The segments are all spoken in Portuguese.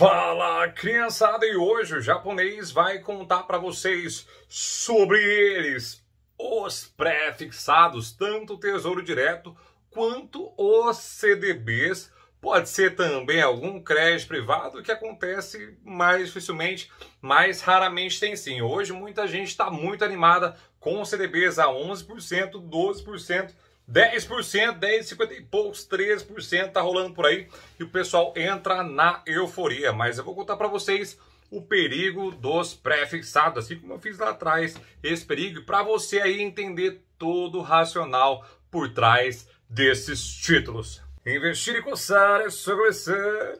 Fala, criançada! E hoje o japonês vai contar para vocês sobre eles, os prefixados, tanto o Tesouro Direto quanto os CDBs. Pode ser também algum crédito privado que acontece mais dificilmente, mais raramente tem sim. Hoje muita gente está muito animada com os CDBs a 11%, 12%. 10%, 10,50 e poucos, 13% tá rolando por aí e o pessoal entra na euforia. Mas eu vou contar para vocês o perigo dos prefixados, assim como eu fiz lá atrás esse perigo, para você aí entender todo o racional por trás desses títulos. Investir e coçar é só começar.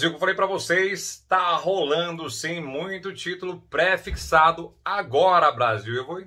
Brasil, que eu falei para vocês, está rolando sim muito título pré-fixado agora, Brasil. Eu vou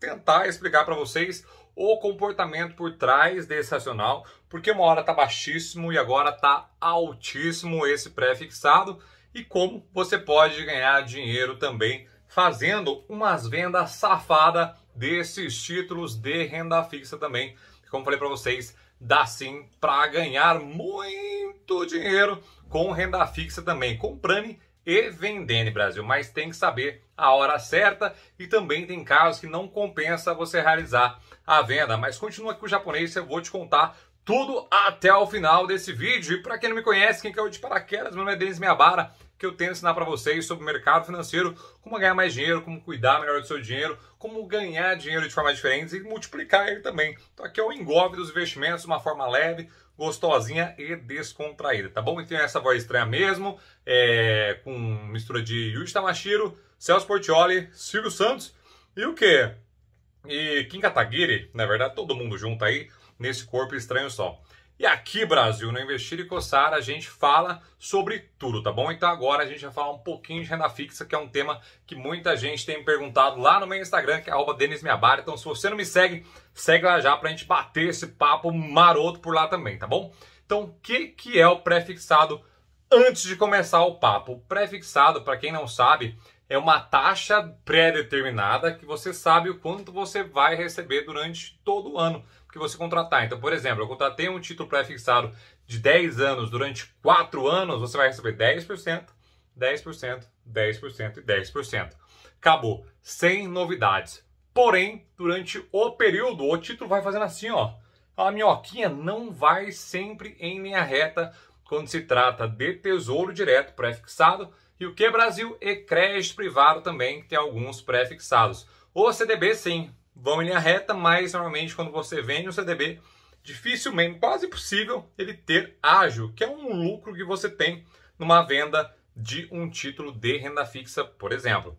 tentar explicar para vocês o comportamento por trás desse racional, porque uma hora está baixíssimo e agora está altíssimo esse pré-fixado e como você pode ganhar dinheiro também fazendo umas vendas safadas desses títulos de renda fixa também. Como falei para vocês, dá sim para ganhar muito dinheiro com renda fixa também, comprando e vendendo, Brasil. Mas tem que saber a hora certa e também tem casos que não compensa você realizar a venda. Mas continua aqui com o japonês, eu vou te contar tudo até o final desse vídeo. E para quem não me conhece, quem é o de paraquedas, meu nome é Denis Meabara, que eu tento ensinar para vocês sobre o mercado financeiro, como ganhar mais dinheiro, como cuidar melhor do seu dinheiro, como ganhar dinheiro de forma diferente e multiplicar ele também. Então aqui é o engolfe dos investimentos de uma forma leve, gostosinha e descontraída, tá bom? E tem essa voz estranha mesmo, é, com mistura de Yuji Tamashiro, Celso Portioli, Silvio Santos e o quê? E Kim Kataguiri, na verdade, todo mundo junto aí nesse corpo estranho só. E aqui, Brasil, no Investir e Coçar, a gente fala sobre tudo, tá bom? Então agora a gente vai falar um pouquinho de renda fixa, que é um tema que muita gente tem me perguntado lá no meu Instagram, que é arroba Então se você não me segue, segue lá já pra gente bater esse papo maroto por lá também, tá bom? Então o que, que é o prefixado? antes de começar o papo? O prefixado, para quem não sabe, é uma taxa pré-determinada que você sabe o quanto você vai receber durante todo o ano que você contratar. Então, por exemplo, eu contratei um título pré-fixado de 10 anos durante 4 anos, você vai receber 10%, 10%, 10% e 10%. Acabou, sem novidades. Porém, durante o período, o título vai fazendo assim, ó. A minhoquinha não vai sempre em linha reta quando se trata de tesouro direto pré-fixado e o que Brasil e crédito privado também tem alguns pré-fixados. O CDB sim, vão em linha reta, mas normalmente quando você vende um CDB, dificilmente, quase possível, ele ter ágio, que é um lucro que você tem numa venda de um título de renda fixa, por exemplo.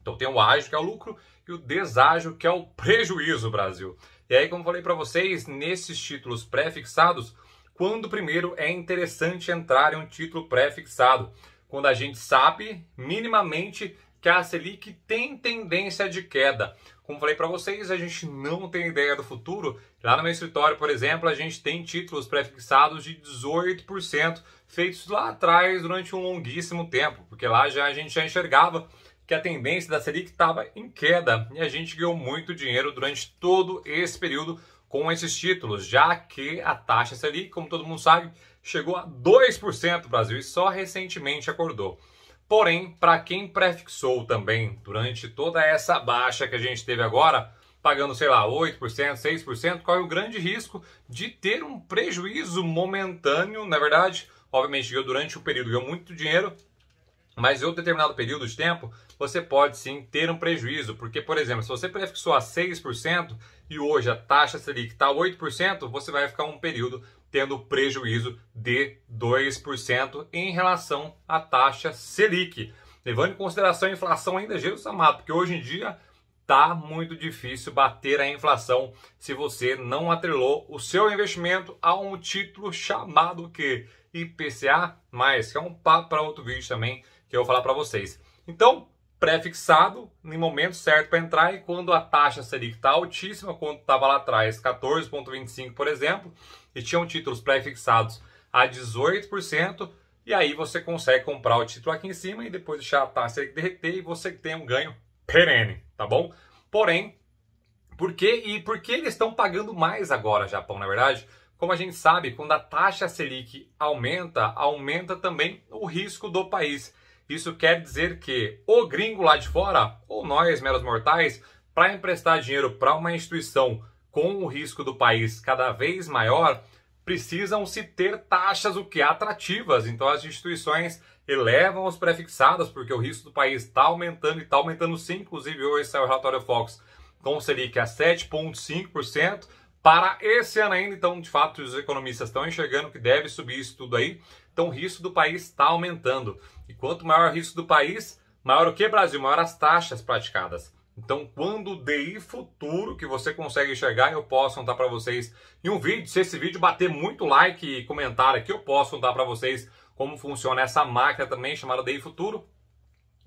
Então tem o ágio, que é o lucro, e o deságio, que é o prejuízo, Brasil. E aí, como falei para vocês, nesses títulos pré-fixados, quando primeiro é interessante entrar em um título pré-fixado, quando a gente sabe minimamente que a Selic tem tendência de queda. Como falei para vocês, a gente não tem ideia do futuro. Lá no meu escritório, por exemplo, a gente tem títulos prefixados de 18%, feitos lá atrás durante um longuíssimo tempo, porque lá já a gente já enxergava que a tendência da Selic estava em queda e a gente ganhou muito dinheiro durante todo esse período com esses títulos, já que a taxa Selic, como todo mundo sabe, chegou a 2% no Brasil e só recentemente acordou. Porém, para quem prefixou também durante toda essa baixa que a gente teve agora, pagando, sei lá, 8%, 6%, corre o grande risco de ter um prejuízo momentâneo, na é verdade, obviamente, eu durante o período ganhou muito dinheiro, mas em um determinado período de tempo, você pode sim ter um prejuízo, porque, por exemplo, se você prefixou a 6% e hoje a taxa Selic está 8%, você vai ficar um período tendo prejuízo de 2% em relação à taxa Selic. Levando em consideração a inflação ainda, Jesus é amado, porque hoje em dia tá muito difícil bater a inflação se você não atrelou o seu investimento a um título chamado que IPCA+, que é um papo para outro vídeo também que eu vou falar para vocês. Então, pré-fixado no momento certo para entrar e quando a taxa Selic está altíssima, quando estava lá atrás 14,25%, por exemplo, e tinham títulos pré-fixados a 18%, e aí você consegue comprar o título aqui em cima e depois deixar a taxa Selic derreter e você tem um ganho perene, tá bom? Porém, por que e por que eles estão pagando mais agora, Japão, na verdade? Como a gente sabe, quando a taxa Selic aumenta, aumenta também o risco do país. Isso quer dizer que o gringo lá de fora, ou nós, meros mortais, para emprestar dinheiro para uma instituição com o risco do país cada vez maior, precisam se ter taxas o que é atrativas. Então as instituições elevam os prefixados porque o risco do país está aumentando e está aumentando sim. Inclusive hoje saiu o relatório Fox com o Selic a 7,5% para esse ano ainda. Então, de fato, os economistas estão enxergando que deve subir isso tudo aí. Então o risco do país está aumentando. E quanto maior o risco do país, maior o que, Brasil? Maior as taxas praticadas. Então, quando o DI futuro que você consegue enxergar, eu posso contar para vocês em um vídeo. Se esse vídeo bater muito like e comentário aqui, eu posso contar para vocês como funciona essa máquina também chamada DI futuro.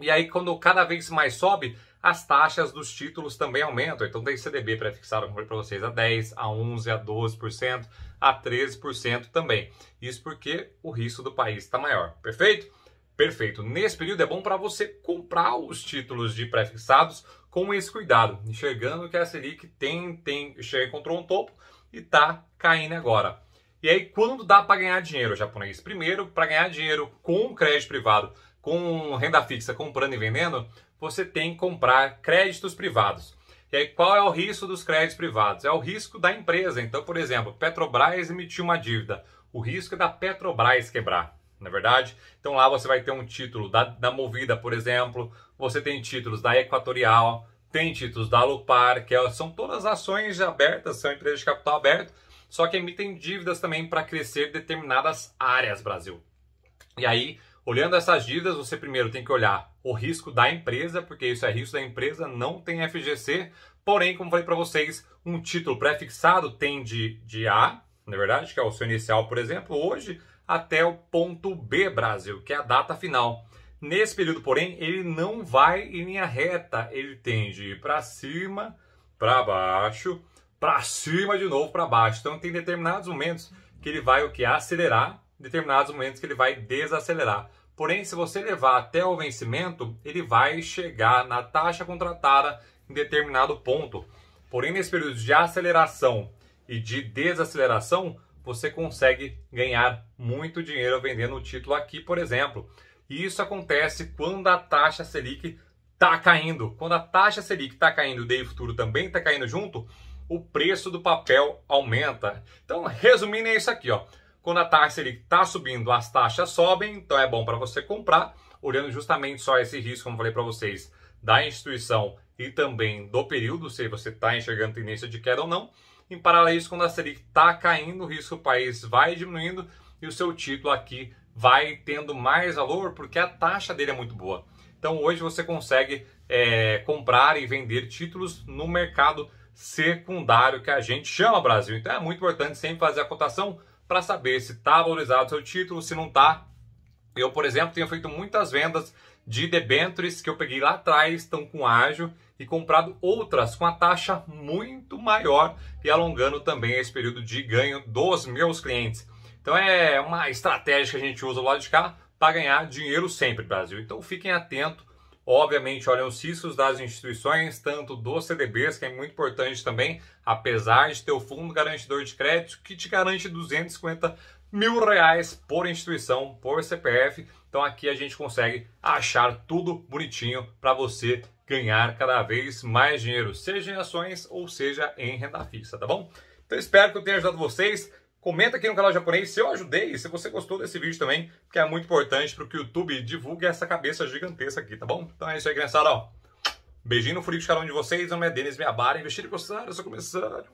E aí, quando cada vez mais sobe, as taxas dos títulos também aumentam. Então, tem CDB prefixado, como eu para vocês, a 10%, a 11%, a 12%, a 13% também. Isso porque o risco do país está maior, perfeito? Perfeito. Nesse período é bom para você comprar os títulos de prefixados com esse cuidado, enxergando que a Selic tem, tem, encontrou um topo e está caindo agora. E aí, quando dá para ganhar dinheiro, japonês? Primeiro, para ganhar dinheiro com crédito privado com renda fixa comprando e vendendo, você tem que comprar créditos privados. E aí, qual é o risco dos créditos privados? É o risco da empresa. Então, por exemplo, Petrobras emitiu uma dívida. O risco é da Petrobras quebrar, na é verdade? Então, lá você vai ter um título da, da Movida, por exemplo. Você tem títulos da Equatorial, tem títulos da Lupar, que é, são todas ações abertas, são empresas de capital aberto, só que emitem dívidas também para crescer determinadas áreas, Brasil. E aí, Olhando essas dívidas, você primeiro tem que olhar o risco da empresa, porque isso é risco da empresa, não tem FGC. Porém, como falei para vocês, um título pré-fixado tem de, de A, na é verdade, que é o seu inicial, por exemplo, hoje, até o ponto B Brasil, que é a data final. Nesse período, porém, ele não vai em linha reta, ele tende para cima, para baixo, para cima de novo, para baixo. Então, tem determinados momentos que ele vai o que acelerar determinados momentos que ele vai desacelerar. Porém, se você levar até o vencimento, ele vai chegar na taxa contratada em determinado ponto. Porém, nesse período de aceleração e de desaceleração, você consegue ganhar muito dinheiro vendendo o título aqui, por exemplo. E isso acontece quando a taxa Selic está caindo. Quando a taxa Selic está caindo e o DI futuro também está caindo junto, o preço do papel aumenta. Então, resumindo, é isso aqui. Ó. Quando a taxa está subindo, as taxas sobem, então é bom para você comprar, olhando justamente só esse risco, como falei para vocês, da instituição e também do período, se você está enxergando tendência de queda ou não. Em paralelo a isso, quando a Selic está caindo, o risco do país vai diminuindo e o seu título aqui vai tendo mais valor porque a taxa dele é muito boa. Então hoje você consegue é, comprar e vender títulos no mercado secundário que a gente chama Brasil. Então é muito importante sempre fazer a cotação para saber se está valorizado o seu título, se não está. Eu, por exemplo, tenho feito muitas vendas de debentures que eu peguei lá atrás, estão com ágio, e comprado outras com a taxa muito maior e alongando também esse período de ganho dos meus clientes. Então é uma estratégia que a gente usa lá de cá para ganhar dinheiro sempre, Brasil. Então fiquem atentos Obviamente, olham os riscos das instituições, tanto dos CDBs, que é muito importante também, apesar de ter o fundo garantidor de crédito, que te garante 250 mil reais por instituição, por CPF. Então aqui a gente consegue achar tudo bonitinho para você ganhar cada vez mais dinheiro, seja em ações ou seja em renda fixa, tá bom? Então espero que eu tenha ajudado vocês. Comenta aqui no canal japonês se eu ajudei se você gostou desse vídeo também, que é muito importante para que o YouTube divulgue essa cabeça gigantesca aqui, tá bom? Então é isso aí, criançada. Beijinho no furico de cada um de vocês. Meu nome é Denis Miabara. Investir e gostar, eu sou Música